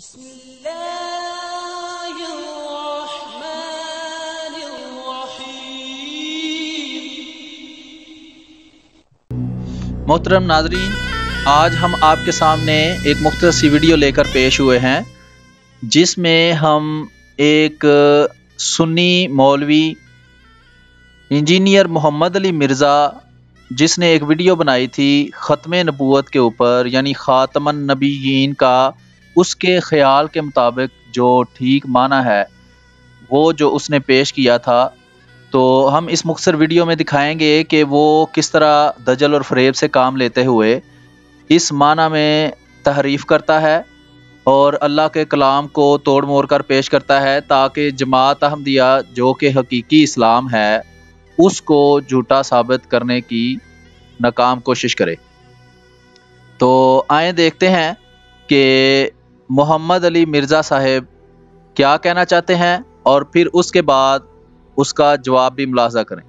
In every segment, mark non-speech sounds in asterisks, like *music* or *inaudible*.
मोहतरम नाजरीन आज हम आपके सामने एक मुख्तर सी वीडियो लेकर पेश हुए हैं जिसमें हम एक सुन्नी मौलवी इंजीनियर मोहम्मद अली मिर्ज़ा जिसने एक वीडियो बनाई थी ख़त्म नबूत के ऊपर यानी ख़ातमन नबीन का उसके ख्याल के मुताबिक जो ठीक माना है वो जो उसने पेश किया था तो हम इस मुख्तर वीडियो में दिखाएंगे कि वो किस तरह दजल और फरेब से काम लेते हुए इस माना में तहरीफ करता है और अल्लाह के कलाम को तोड़ मोड़ कर पेश करता है ताकि जमात अहमदिया जो कि हकीकी इस्लाम है उसको झूठा साबित करने की नाकाम कोशिश करे तो आए देखते हैं कि मोहम्मद अली मिर्ज़ा साहब क्या कहना चाहते हैं और फिर उसके बाद उसका जवाब भी मुलाजा करें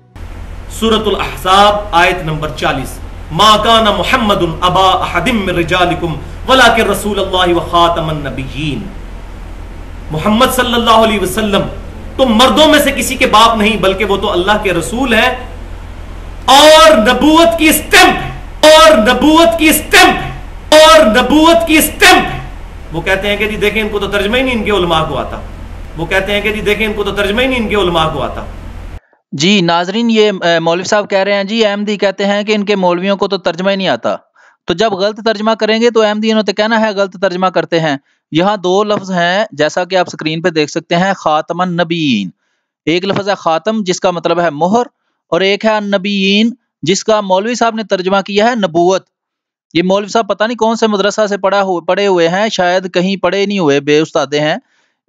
सूरत अहसाब आयत नंबर चालीस माँ मोहम्मद अबा अहदिम रिजालिकुम मोहम्मद सल्लल्लाहु अलैहि वसल्लम तो मर्दों में से किसी के बाप नहीं बल्कि वो तो अल्लाह के रसूल हैं और नबूवत की स्टैंप और नबूवत की स्टैंप और नबूवत की स्टैंप वो कहते हैं कि जी देखें इनको तो तर्जमा ही नहीं इनके उलमा को आता वो कहते हैं कि जी देखें इनको तो तर्जमा ही नहीं इनके उलमा को आता जी नाजरीन ये मौलवी साहब कह रहे हैं जी अहमदी कहते हैं कि इनके मौलवियों को तो तर्जमा ही नहीं आता तो जब गलत तर्जमा करेंगे तो अहमदी इन्होंने तो कहना है गलत तर्जमा करते हैं यहाँ दो लफ्ज हैं जैसा कि आप स्क्रीन पे देख सकते हैं खातमन नबीन एक लफ्ज है खातम जिसका मतलब है मोहर और एक है नबीन जिसका मौलवी साहब ने तर्जमा किया है नबूत ये मौलवी साहब पता नहीं कौन से मदरसा से पढ़ा हुए पढ़े हुए हैं शायद कहीं पढ़े नहीं हुए बेउस्तादे हैं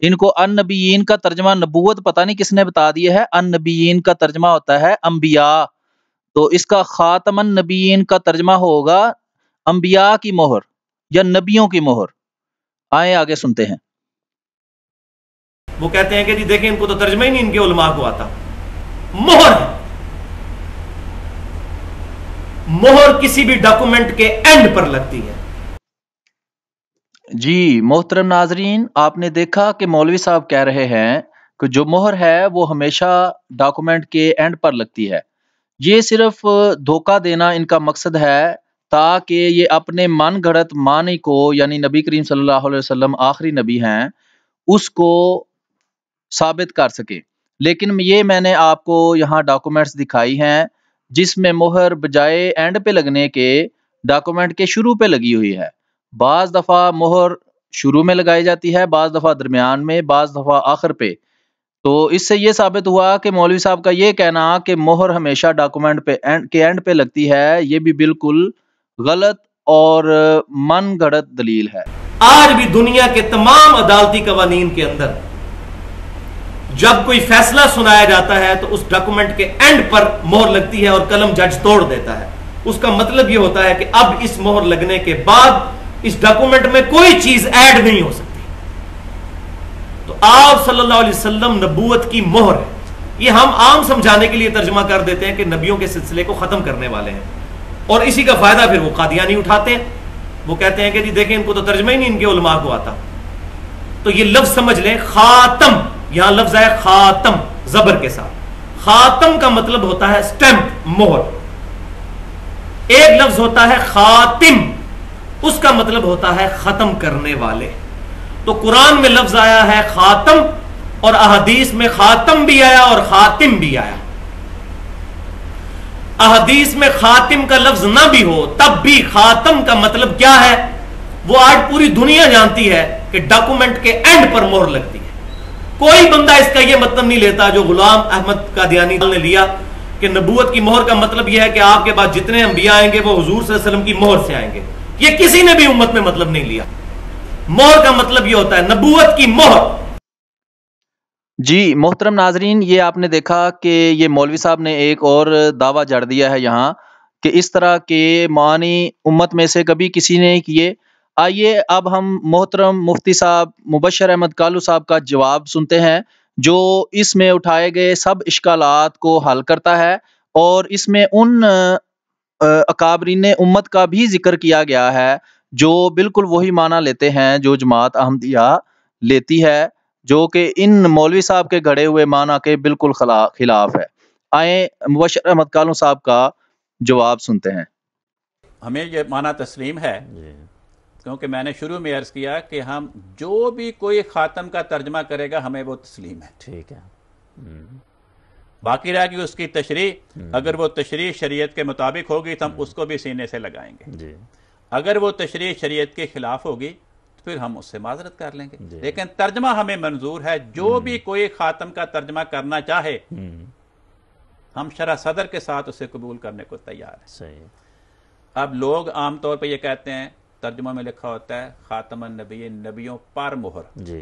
इनको अन नबीन का तर्जमा नबूत पता नहीं किसने बता दिया है अन नबीन का तर्जमा होता है अम्बिया तो इसका ख़ातमन नबीन का तर्जमा होगा अम्बिया की मोहर या नबियों की मोहर आए आगे सुनते हैं वो कहते हैं कि जी देखें इनको तो तर्जमा ही नहीं इनके उलमा को आता मोहर मोहर किसी भी डॉक्यूमेंट के एंड पर लगती है जी मोहतरम नाजरीन आपने देखा कि मौलवी साहब कह रहे हैं कि जो मोहर है वो हमेशा डॉक्यूमेंट के एंड पर लगती है ये सिर्फ धोखा देना इनका मकसद है ताकि ये अपने मन गढ़त मानी को यानी नबी करीम सल्लल्लाहु अलैहि वसल्लम आखिरी नबी हैं उसको साबित कर सके लेकिन ये मैंने आपको यहाँ डॉक्यूमेंट्स दिखाई हैं जिसमें मोहर बजाय एंड पे लगने के डॉक्यूमेंट के शुरू पे लगी हुई है बाज दफ़ा मोहर शुरू में लगाई जाती है बाज दफ़ा दरमियान में बाज दफ़ा आखिर पे तो इससे ये साबित हुआ कि मौलवी साहब का ये कहना कि मोहर हमेशा डॉक्यूमेंट पे एंड के एंड पे लगती है ये भी बिल्कुल गलत और मन गढ़त दलील है आज भी दुनिया के तमाम अदालती कवानीन के अंदर जब कोई फैसला सुनाया जाता है तो उस डॉक्यूमेंट के एंड पर मोहर लगती है और कलम जज तोड़ देता है उसका मतलब यह होता है कि अब इस मोहर लगने के बाद इस डॉक्यूमेंट में कोई चीज ऐड नहीं हो सकती तो आप सल्लल्लाहु अलैहि वसल्लम नबूवत की मोहर है ये हम आम समझाने के लिए तर्जमा कर देते हैं कि नबियों के सिलसिले को खत्म करने वाले हैं और इसी का फायदा फिर वो कादिया नहीं उठाते हैं वो कहते हैं कि जी देखें इनको तो तर्जमा ही नहीं इनके उलमा को आता तो ये लफ्ज समझ लें खातम यहां लफ्ज है खातम जबर के साथ खातम का मतलब होता है स्टैंप मोहर एक लफ्ज होता है खातिम उसका मतलब होता है खत्म करने वाले तो कुरान में लफ्ज आया है खातम और अहदीस में खातम भी आया और खातिम भी आया अहदीस में खातिम का लफ्ज ना भी हो तब भी खातम का मतलब क्या है वो आज पूरी दुनिया जानती है कि डॉक्यूमेंट के एंड पर मोहर लगती कोई बंदा इसका यह मतलब नहीं लेता जो गुलाम अहमद का दयानी ने लिया कि नबूत की मोहर का मतलब यह है कि आपके पास जितने अंबिया आएंगे वो हजूर वसलम की मोहर से आएंगे ये किसी ने भी उम्मत में मतलब नहीं लिया मोहर का मतलब यह होता है नबूत की मोहर जी मोहतरम नाजरीन ये आपने देखा कि ये मौलवी साहब ने एक और दावा जड़ दिया है यहाँ कि इस तरह के मानी उम्मत में से कभी किसी ने किए आइए अब हम मोहतरम मुफ्ती साहब मुबशर अहमद कालू साहब का जवाब सुनते हैं जो इसमें उठाए गए सब इश्काल को हल करता है और इसमें उन अकाबरीन उम्मत का भी जिक्र किया गया है जो बिल्कुल वही माना लेते हैं जो जमात अहमदिया लेती है जो कि इन मौलवी साहब के घड़े हुए माना के बिल्कुल खिलाफ है आए मुबशर अहमद कालू साहब का जवाब सुनते हैं हमें ये माना तस्लीम है क्योंकि मैंने शुरू में अर्ज़ किया कि हम जो भी कोई ख़ातम का तर्जमा करेगा हमें वो तस्लीम है ठीक है हम्म। बाकी रहेगी उसकी तशरी हम्म। अगर वो तशरी शरीयत के मुताबिक होगी तो हम हम्म। उसको भी सीने से लगाएंगे जी। अगर वो तशरी शरीयत के खिलाफ होगी तो फिर हम उससे माजरत कर लेंगे लेकिन तर्जमा हमें मंजूर है जो भी कोई खातम का तर्जमा करना चाहे हम शरा सदर के साथ उसे कबूल करने को तैयार है अब लोग आमतौर पर यह कहते हैं तर्जुमा में लिखा होता है खातम नबी नबियों पर मोहर जी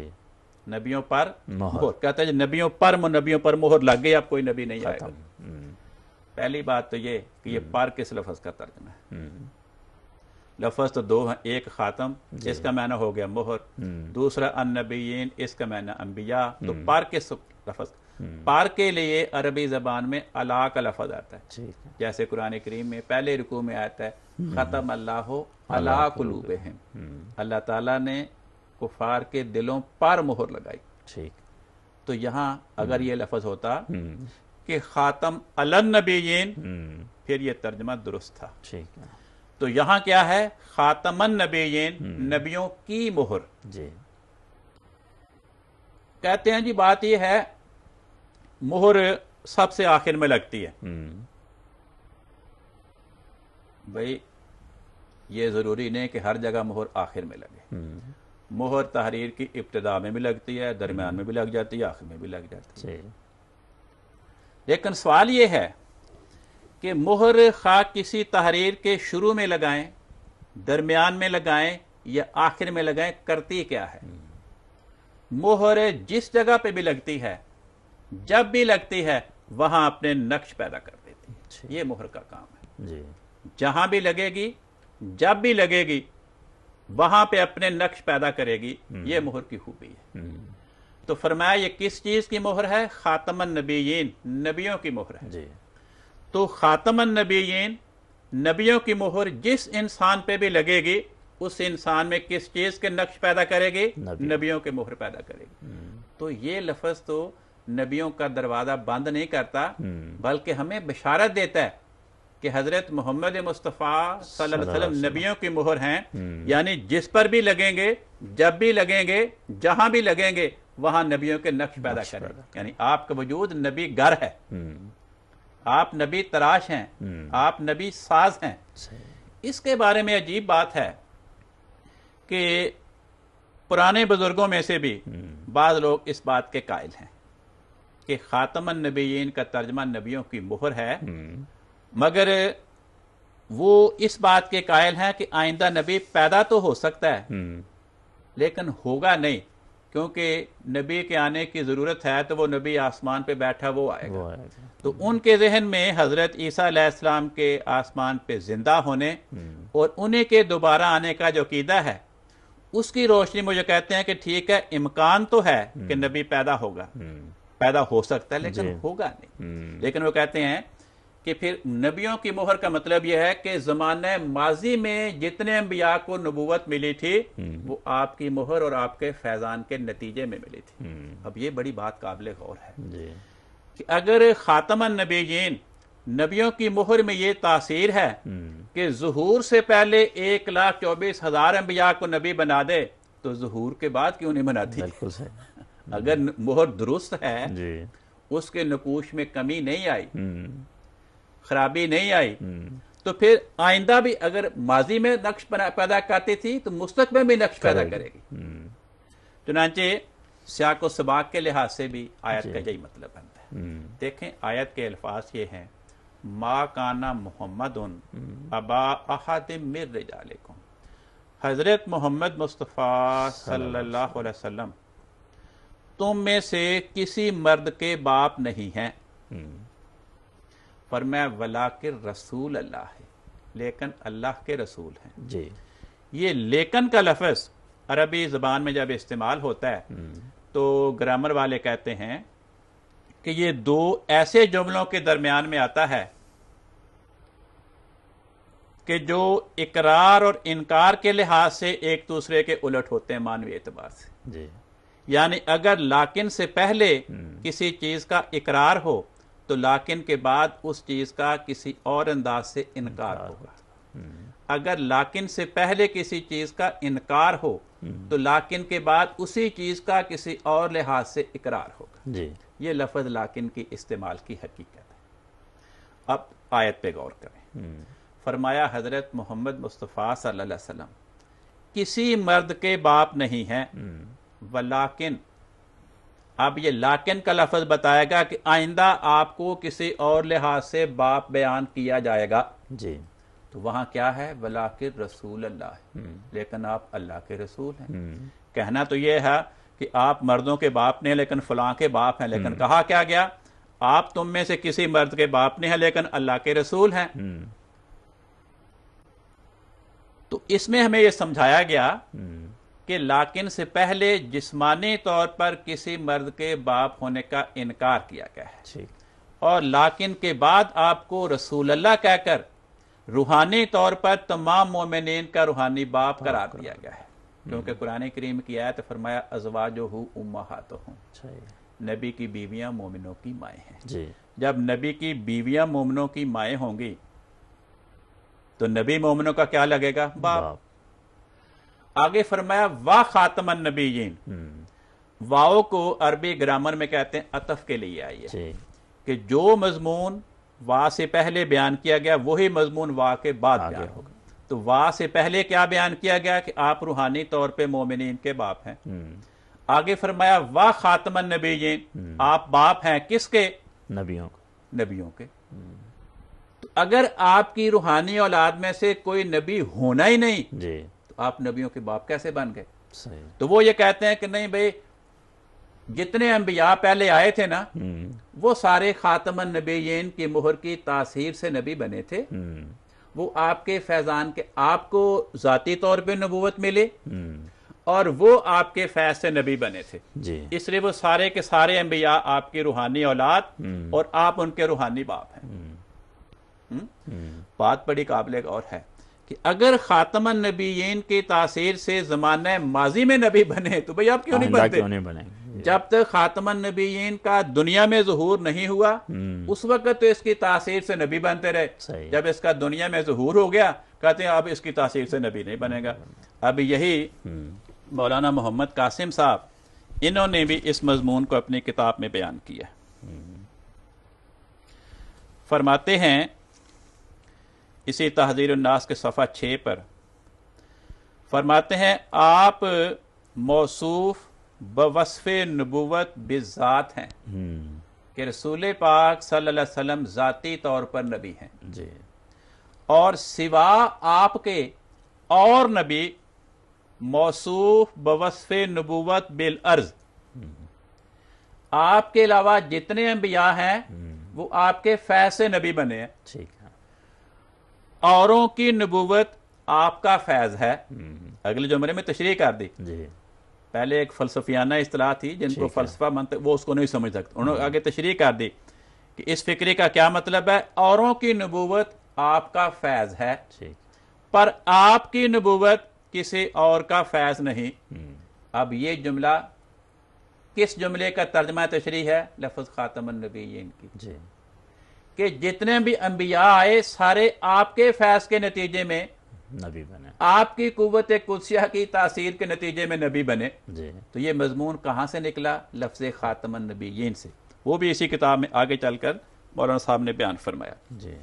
नबियों पर मोहर कहते हैं नबियों पर नबियों पर मोहर लग गई आप कोई नबी नहीं आएगा हम्म। पहली बात तो ये कि ये हम्म। पार किस लफज का तर्जमा है हम्म। लफज तो दो है एक खातम इसका मैना हो गया मोहर दूसरा अन नबीन इसका मैना अम्बिया तो पार किस लफज का पार के लिए अरबी जबान में अला का लफज आता है जैसे कुरान करीम में पहले रुकू में आता है ख़त्म अल्लाह अला कलूब अल्लाह तला ने कुफार के दिलों पर मोहर लगाई ठीक तो यहां अगर ये लफज होता हम्म। कि ख़ातम अलन नबी हम्म। फिर ये तर्जमा दुरुस्त था ठीक है तो यहाँ क्या है ख़ातमन नबीन हम्म। नबियों की मोहर जी कहते हैं जी बात यह है मोहर सबसे आखिर में लगती है हम्म। भाई ये जरूरी नहीं कि हर जगह मोहर आखिर में लगे हम्म। मोहर तहरीर की इब्तदा में भी लगती है दरमियान में भी लग जाती है आखिर में भी लग जाती है लेकिन सवाल ये है कि मोहर खा किसी तहरीर के शुरू में लगाएं दरमियान में लगाएं या आखिर में लगाएं करती क्या है हम्म। मोहर जिस जगह पे भी लगती है जब भी लगती है वहां अपने नक्श पैदा कर देती है ये मोहर का काम है जहां भी लगेगी जब भी लगेगी वहां पे अपने नक्श पैदा करेगी हम्म। ये मोहर की खूबी है हम्म। तो फरमाया ये किस चीज की मोहर है खातमन नबीन नबियों की मोहर है जी। तो खातमन नबीन नबियों की मोहर जिस इंसान पे भी लगेगी उस इंसान में किस चीज के नक्श पैदा करेगी नबियों के मोहर पैदा करेगी हम्म। तो ये लफज तो नबियों का दरवाज़ा बंद नहीं करता हम्म। बल्कि हमें बशारत देता है कि हज़रत मोहम्मद मुस्तफ़ा वसल्लम नबियों की मोहर हैं हम्म। यानी जिस पर भी लगेंगे जब भी लगेंगे जहां भी लगेंगे वहां नबियों के नक्श पैदा करेंगे यानी आपका वजूद नबी गर है हम्म। आप नबी तराश हैं आप नबी साज हैं इसके बारे में अजीब बात है कि पुराने बुजुर्गों में से भी बाद लोग इस बात के कायल हैं कि ख़ातमन नबीन का तर्जमा नबियों की मोहर है हम्म। मगर वो इस बात के कायल हैं कि आइंदा नबी पैदा तो हो सकता है हम्म। लेकिन होगा नहीं क्योंकि नबी के आने की ज़रूरत है तो वो नबी आसमान पे बैठा वो आएगा, वो आएगा। तो उनके जहन में हज़रत ईसा के आसमान पे ज़िंदा होने हम्म। और उन्हें के दोबारा आने का जो कीदा है उसकी रोशनी मुझे कहते हैं कि ठीक है इम्कान तो है कि नबी पैदा होगा पैदा हो सकता है लेकिन होगा नहीं हम्म। लेकिन वो कहते हैं कि फिर नबियों की मोहर का मतलब यह है कि जमान माजी में जितने अम्बिया को नबूवत मिली थी हम्म। वो आपकी मोहर और आपके फैजान के नतीजे में मिली थी हम्म। अब ये बड़ी बात काबिल गौर है कि अगर खातम नबीन नबियों की मोहर में ये तासीर है कि जहूर से पहले एक लाख चौबीस हजार अम्बिया को नबी बना दे तो जहूर के बाद क्यों नहीं बनाती बिल्कुल सही हम्म। अगर मोहर दुरुस्त है उसके नकोश में कमी नहीं आई हम्म। खराबी नहीं आई हम्म। तो फिर आइंदा भी अगर माजी में नक्श पैदा करती थी तो मुस्तक में भी नक्श पैदा करेगी चुनाचे सियाक सबाक के लिहाज से भी आयत का यही मतलब बनता है देखें आयत के अल्फाज ये हैं माँ काना मोहम्मद उन अबा हज़रत मोहम्मद मुस्तफ़ा सल्लल्लाहु अलैहि वसल्लम तुम में से किसी मर्द के बाप नहीं है हम्म। पर मैं वला के रसूल अल्लाह है लेकिन अल्लाह के रसूल हैं जी ये लेकिन का लफज अरबी ज़बान में जब इस्तेमाल होता है हम्म। तो ग्रामर वाले कहते हैं कि ये दो ऐसे जुमलों के दरमियान में आता है कि जो इकरार और इनकार के लिहाज से एक दूसरे के उलट होते हैं मानवीय एतबार से जी यानी अगर लाकिन से पहले हम्म। किसी चीज का इकरार हो तो लाकिन के बाद उस चीज का किसी और अंदाज से इनकार होगा हम्म। अगर लाकिन से पहले किसी चीज का इनकार हो हम्म। तो लाकिन के बाद उसी चीज का किसी और लिहाज से इकरार होगा जी ये लफज लाकिन की इस्तेमाल की हकीकत है अब आयत पे गौर करें फरमाया हजरत मोहम्मद मुस्तफ़ा सल्लल्लाहु अलैहि वसल्लम किसी मर्द के बाप नहीं हैं वलाकिन अब ये लाकिन का लफज बताएगा कि आइंदा आपको किसी और लिहाज से बाप बयान किया जाएगा जी तो वहां क्या है वलाकिन रसूल अल्लाह है हम्म। लेकिन आप अल्लाह के रसूल हैं हम्म। कहना तो यह है कि आप मर्दों के बाप ने लेकिन फलां के बाप हैं लेकिन हम्म। कहा क्या गया आप तुम में से किसी मर्द के बाप ने हैं लेकिन अल्लाह के रसूल हैं तो इसमें हमें यह समझाया गया कि लाकिन से पहले जिस्मानी तौर पर किसी मर्द के बाप होने का इनकार किया गया है और लाकिन के बाद आपको रसूल अल्लाह कहकर रूहानी तौर पर तमाम मोमिन का रूहानी बाप करार दिया गया है हम्म। क्योंकि कुरान करीम की आयत फरमाया जो हूँ उम्मा हाथो हूँ नबी की बीवियां मोमिनों की माएँ हैं जब नबी की बीवियां मोमिनों की माएँ होंगी तो नबी मोमिनों का क्या लगेगा बाप आगे फरमाया वाह खातमन नबीन हम्म। वाओ को अरबी ग्रामर में कहते हैं अतफ के लिए आई है कि जो मजमून वाह से पहले बयान किया गया वही मजमून वाह के बाद बयान होगा तो वाह से पहले क्या बयान किया गया कि आप रूहानी तौर पे मोमिन के बाप हैं हम्म। आगे फरमाया वाह खातमन नबीन हम्म। आप बाप हैं किसके नबियों नबियों के तो अगर आपकी रूहानी औलाद में से कोई नबी होना ही नहीं आप नबियों के बाप कैसे बन गए तो वो ये कहते हैं कि नहीं भाई जितने अम्बिया पहले आए थे ना हम्म। वो सारे खातम नबीन की मोहर की तासीर से नबी बने थे हम्म। वो आपके फैजान के आपको जाती तौर पे नबूवत मिले हम्म। और वो आपके फैज से नबी बने थे इसलिए वो सारे के सारे अम्बिया आपकी रूहानी औलाद और आप उनके रूहानी बाप हैं बात बड़ी काबिल और है कि अगर खातमन नबीन के तासीर से जमाना माजी में नबी बने तो भाई आप क्यों नहीं बनते क्यों नहीं बने जब तक खातमन नबीन का दुनिया में जहूर नहीं हुआ हम्म। उस वक्त तो इसकी तासीर से नबी बनते रहे जब इसका दुनिया में जहूर हो गया कहते हैं अब इसकी तासीर से नबी नहीं बनेगा अब यही हम्म। मौलाना मोहम्मद कासिम साहब इन्होंने भी इस मजमून को अपनी किताब में बयान किया हम्म। फरमाते हैं इसी तहजीर उन्नास के सफ़ा छः पर फरमाते हैं आप मौसूफ बवसफ़ नबूत बिजात हैं हम्म। कि रसूल पाक सल्लल्लाहु अलैहि वसल्लम ज़ाती तौर पर नबी हैं जी और सिवा आपके और नबी मौसूफ बवसफ़ नबूत बिल अर्ज हम्म। आपके अलावा जितने अंबिया हैं हम्म। वो आपके फैसे नबी बने हैं ठीक औरों की नबूवत आपका फैज है हम्म। अगले जुमरे में तशरी कर दी पहले एक फलसफियाना इतलाह थी जिनको फलसफा मनते वो उसको नहीं समझ सकते उन्होंने हम्म। आगे तशरी कर दी कि इस फिक्रे का क्या मतलब है औरों की नबूवत आपका फैज है पर आपकी नबूवत किसी और का फैज नहीं हम्म। अब ये जुमला किस जुमले का तर्जमा तशरी है लफज खातमन नबी इनकी कि जितने भी अंबिया आए सारे आपके फैस के नतीजे में नबी बने आपकी कुत कुसिया की तासीर के नतीजे में नबी बने जी तो ये मजमून कहाँ से निकला लफ्ज नबी ये से वो भी इसी किताब में आगे चल कर मौलाना साहब ने बयान फरमाया जी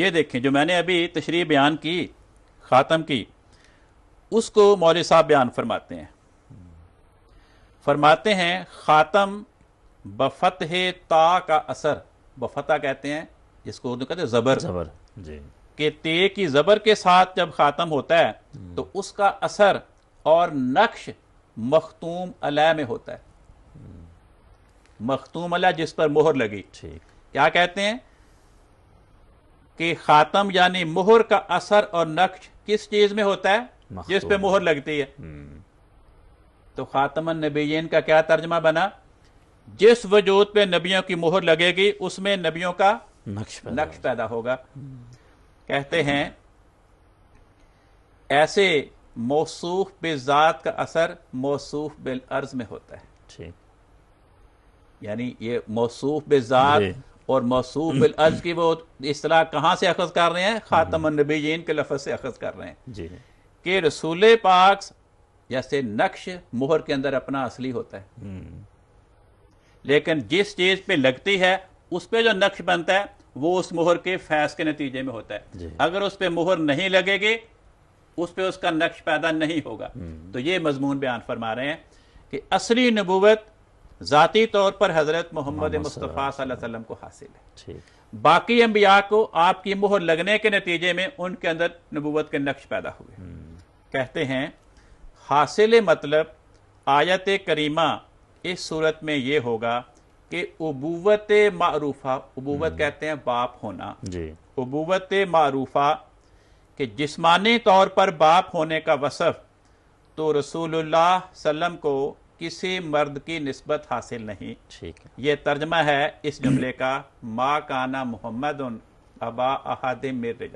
ये देखें जो मैंने अभी तशरी बयान की ख़ातम की उसको मौल साहब बयान फरमाते हैं फरमाते हैं ख़ातम बफत है ता का असर बफता कहते हैं जिसको उर्दू कहते हैं जबर जबर जी के ते की जबर के साथ जब ख़ात्म होता है तो हम्म। उसका असर और नक्श मखतूम अला में होता है हम्म। मखतूम अला जिस पर मोहर लगी ठीक क्या कहते हैं कि खातम यानी मोहर का असर और नक्श किस चीज़ में होता है जिस पे मोहर लगती है हम्म। तो खातम नबीन का क्या तर्जमा बना जिस वजूद पे नबियों की मोहर लगेगी उसमें नबियों का नक्श पैदा, नक्श पैदा होगा कहते हैं ऐसे मौसूफ बेजात का असर मौसूफ बिल अर्ज में होता है यानी ये मौसूफ बेजात और मौसूफ बिल अर्ज की वो असलाह कहां से अखज कर रहे हैं खातम जीन के लफज से अखज कर रहे हैं कि रसूल पाक जैसे नक्श मोहर के अंदर अपना असली होता है हम्म। लेकिन जिस चीज पे लगती है उस पर जो नक्श बनता है वो उस मोहर के फैस के नतीजे में होता है अगर उस पर मोहर नहीं लगेगी उस पर उसका नक्श पैदा नहीं होगा हम्म। तो ये मजमून बयान फरमा रहे हैं कि असली नबूवत ज़ाती तौर पर हज़रत मोहम्मद मुस्तफ़ा वसल्लम को हासिल है बाकी अम्बिया को आपकी मोहर लगने के नतीजे में उनके अंदर नबूवत के नक्श पैदा हुए हम्म। कहते हैं हासिल मतलब आयत करीमा इस सूरत में ये होगा कि उबूवत मारूफा उबूवत हम्म। कहते हैं बाप होना उबूवत अबूवत मारूफा के जिस्मानी तौर पर बाप होने का वसफ तो रसूलुल्लाह सल्लम को किसी मर्द की नस्बत हासिल नहीं ठीक है ये तर्जमा है इस जुमले *clears throat* का माँ काना मोहम्मद अबा अहद मिर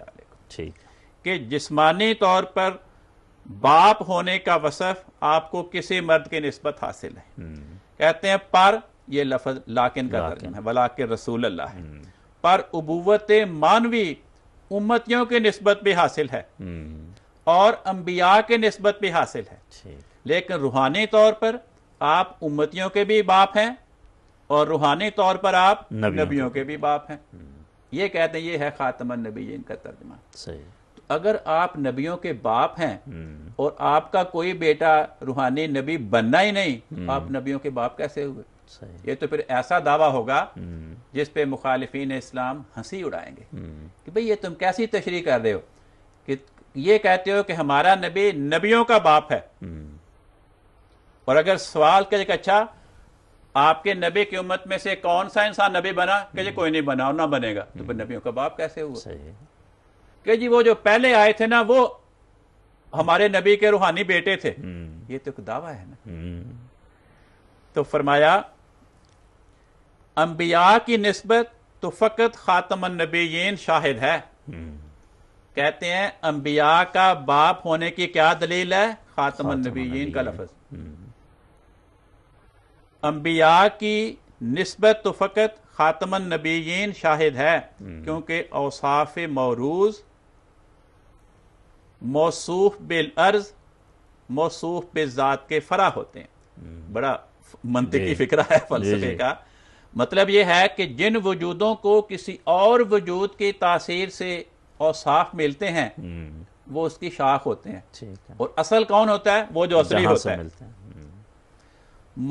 ठीक कि जिस्मानी तौर पर बाप होने का वसफ आपको किसी मर्द की नस्बत हासिल है कहते हैं पर यह लफज लाकिन का तर्जम है वला के रसूल अल्लाह है हम्म। पर अबूवत मानवी उम्मतियों के नस्बत भी हासिल है हम्म। और अंबिया के नस्बत भी हासिल है लेकिन रूहानी तौर पर आप उम्मतियों के भी बाप हैं और रूहानी तौर पर आप नबियों के भी बाप हैं हम्म। ये कहते हैं ये है खातमन नबी इनका तर्जमा सही अगर आप नबियों के बाप हैं और आपका कोई बेटा रूहानी नबी बनना ही नहीं हम्म। आप नबियों के बाप कैसे हुए ये तो फिर ऐसा दावा होगा हम्म। जिस पे मुखालिफिन इस्लाम हंसी उड़ाएंगे हम्म। कि भाई ये तुम कैसी तशरी कर रहे हो कि ये कहते हो कि हमारा नबी नबियों का बाप है और अगर सवाल करे कि अच्छा आपके नबी की उम्मत में से कौन सा इंसान नबी बना कहे कोई नहीं बना और ना बनेगा तो फिर नबियों का बाप कैसे हुआ कि जी वो जो पहले आए थे ना वो हमारे नबी के रूहानी बेटे थे हम्म। ये तो एक दावा है ना हम्म। तो फरमाया अंबिया की नस्बत तो फ़कत खातम नबीन शाहिद है हम्म। कहते हैं अंबिया का बाप होने की क्या दलील है खातमन नबीन का लफज अंबिया की नस्बत तो फ़कत ख़ातमन नबीन शाहिद है क्योंकि औसाफ मौरूज मौसूफ बिल अर्ज मौसूफ बेजात के फरा होते हैं हम्म। बड़ा की फिक्र है फलसफे का मतलब यह है कि जिन वजूदों को किसी और वजूद की तासीर से औसाफ मिलते हैं हम्म। वो उसकी शाख होते हैं है और असल कौन होता है वो जो असली होता है हम्म।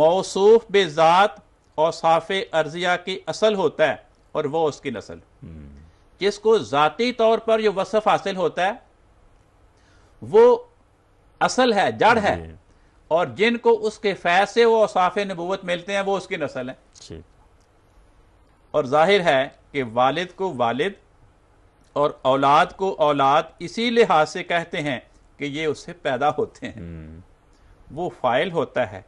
मौसूफ बेजात औसाफ अर्जिया की असल होता है और वो उसकी नस्ल जिसको ज़ाती तौर पर जो वसफ हासिल होता है वो असल है जड़ है और जिनको उसके फैसे वो साफ नबूत मिलते हैं वो उसकी नस्ल है और जाहिर है कि वालिद को वालिद और औलाद को औलाद इसी लिहाज से कहते हैं कि ये उससे पैदा होते हैं हम्म। वो फाइल होता है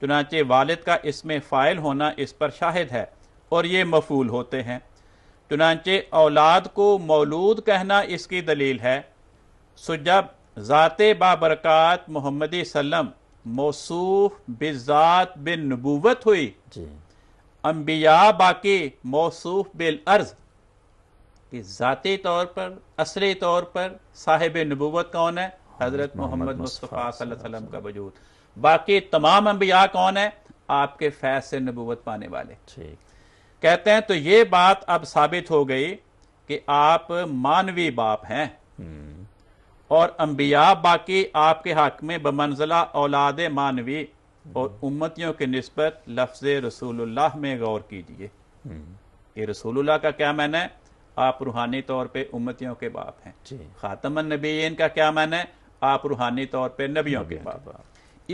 चुनाचे वालिद का इसमें फ़ाइल होना इस पर शाहिद है और ये मफूल होते हैं चुनाचे औलाद को मौलूद कहना इसकी दलील है सो ज़ात बाबरकत मोहम्मद सल्लम मौसूफ बिज़ात बिन नबूवत हुई अम्बिया बाकी मौसूफ बिल अर्ज कि ज़ाती तौर पर असली तौर पर साहिब नबूवत कौन है हाँ, हज़रत मोहम्मद मुस्तफ़ा वसल्लम का वजूद बाकी तमाम अम्बिया कौन है आपके फैज से नबूवत पाने वाले कहते हैं तो ये बात अब साबित हो गई कि आप मानवी बाप हैं हम्म। और अम्बिया बाकी आपके हक में बमंजला औलाद मानवी और उम्मतियों के नस्बत लफ्ज रसूल में गौर कीजिए हम्म। रसूल का क्या मैंने है आप रूहानी तौर पर उम्मतियों के बाप हैं खातम नबी का क्या मैंने है आप रूहानी तौर पर नबियों के बाप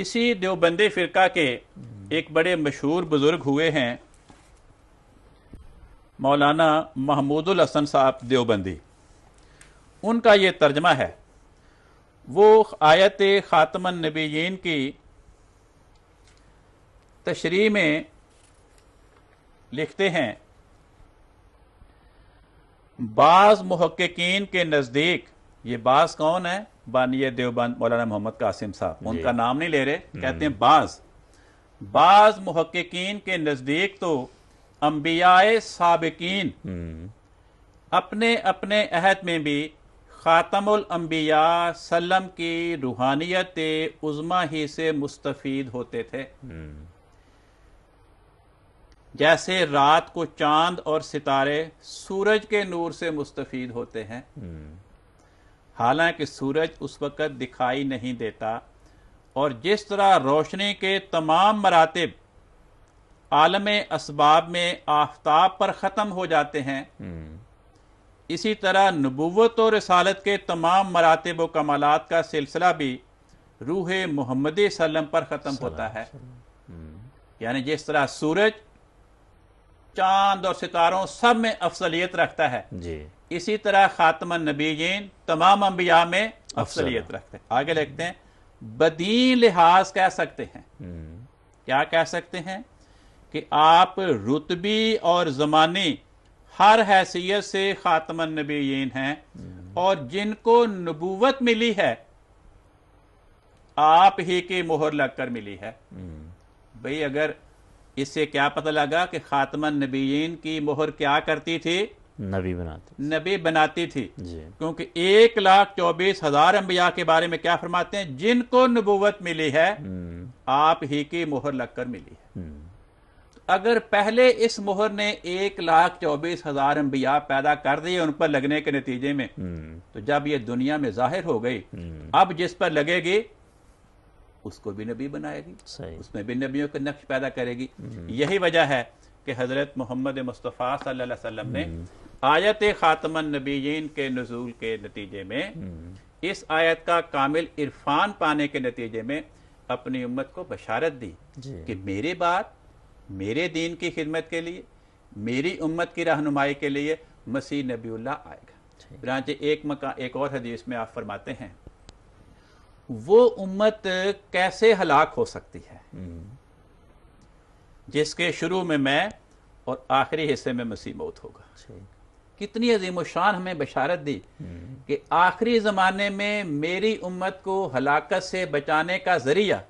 इसी देवबंदी फिरका के हम्म। एक बड़े मशहूर बुजुर्ग हुए हैं मौलाना महमूदुल हसन साहब देवबंदी उनका ये तर्जमा है वो आयत ख़ातमन नबीन की तशरी में लिखते हैं बाज महक्कीन के नज़दीक ये बाज कौन है बानिय देवबंद मौलाना मोहम्मद कासिम साहब उनका नाम नहीं ले रहे हम्म। कहते हैं बाज बाज महक्कीन के नज़दीक तो अम्बियाए सबकिन हम्म। अपने अपने अहद में भी अम्बिया सल्लम की रूहानियत उज़मा ही से मुस्तफीद होते थे जैसे रात को चांद और सितारे सूरज के नूर से मुस्तफ़ होते हैं हालांकि सूरज उस वक़्त दिखाई नहीं देता और जिस तरह रोशनी के तमाम मरातब आलम इसबाब में आफ्ताब पर ख़त्म हो जाते हैं इसी तरह नबूवत और रसालत के तमाम मरातब कमालत का सिलसिला भी रूह मोहम्मद सलम पर ख़त्म होता है यानी जिस तरह सूरज चांद और सितारों सब में अफसलियत रखता है जी इसी तरह खातम नबीन तमाम अंबिया में अफसलियत रखते हैं आगे लिखते हैं बदीन लिहाज कह सकते हैं हम्म। क्या कह सकते हैं कि आप रुतबी और जमानी हर हैसियत से खातमन नबीन हैं हम्म। और जिनको नबूवत मिली है आप ही की मोहर लगकर मिली है हम्म। भाई अगर इससे क्या पता लगा कि खातमन नबीन की मोहर क्या करती थी नबी बनाती नबी बनाती थी क्योंकि एक लाख चौबीस हजार अम्बिया के बारे में क्या फरमाते हैं जिनको नबूवत मिली है हम्म। आप ही की मोहर लगकर मिली है अगर पहले इस मोहर ने एक लाख चौबीस हजार अम्बिया पैदा कर दिए उन पर लगने के नतीजे में हम्म। तो जब ये दुनिया में जाहिर हो गई हम्म। अब जिस पर लगेगी उसको भी नबी बनाएगी उसमें भी नबियों के नक्श पैदा करेगी हम्म। यही वजह है कि हजरत मोहम्मद मुस्तफ़ा सल्लम ने आयत खातम नबीन के नजूल के नतीजे में इस आयत का कामिल इरफान पाने के नतीजे में अपनी उम्मत को बशारत दी कि मेरे बाद मेरे दीन की खिदमत के लिए मेरी उम्मत की रहनुमाई के लिए मसीह नबील्ला आएगा ब्रांच एक मका एक और हदीस में आप फरमाते हैं वो उम्मत कैसे हलाक हो सकती है हम्म। जिसके शुरू में मैं और आखिरी हिस्से में मसीह मौत होगा कितनी अजीम शान हमें बशारत दी हम्म। कि आखिरी जमाने में मेरी उम्मत को हलाकत से बचाने का जरिया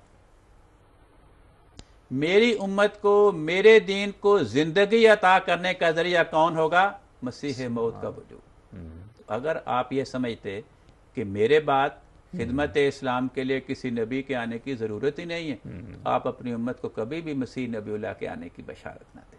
मेरी उम्मत को मेरे दीन को जिंदगी अता करने का जरिया कौन होगा मसीह मौत का वजूद तो हम्म। अगर आप ये समझते कि मेरे बाद खिदमत हम्म। इस्लाम के लिए किसी नबी के आने की ज़रूरत ही नहीं है हम्म। आप अपनी उम्मत को कभी भी मसीह नबी के आने की बशारत ना दे